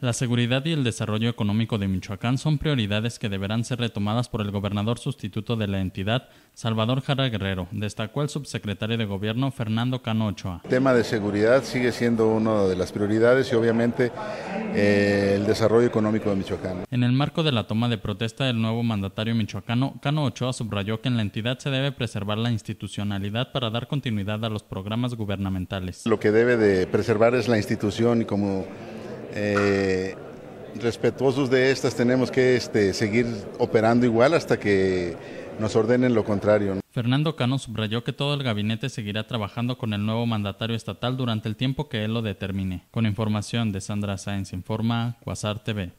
La seguridad y el desarrollo económico de Michoacán son prioridades que deberán ser retomadas por el gobernador sustituto de la entidad, Salvador Jara Guerrero, destacó el subsecretario de Gobierno Fernando Cano Ochoa. El tema de seguridad sigue siendo una de las prioridades y obviamente eh, el desarrollo económico de Michoacán. En el marco de la toma de protesta del nuevo mandatario michoacano, Cano Ochoa subrayó que en la entidad se debe preservar la institucionalidad para dar continuidad a los programas gubernamentales. Lo que debe de preservar es la institución y como eh, respetuosos de estas, tenemos que este, seguir operando igual hasta que nos ordenen lo contrario. Fernando Cano subrayó que todo el gabinete seguirá trabajando con el nuevo mandatario estatal durante el tiempo que él lo determine. Con información de Sandra Sáenz Informa, Quasar TV.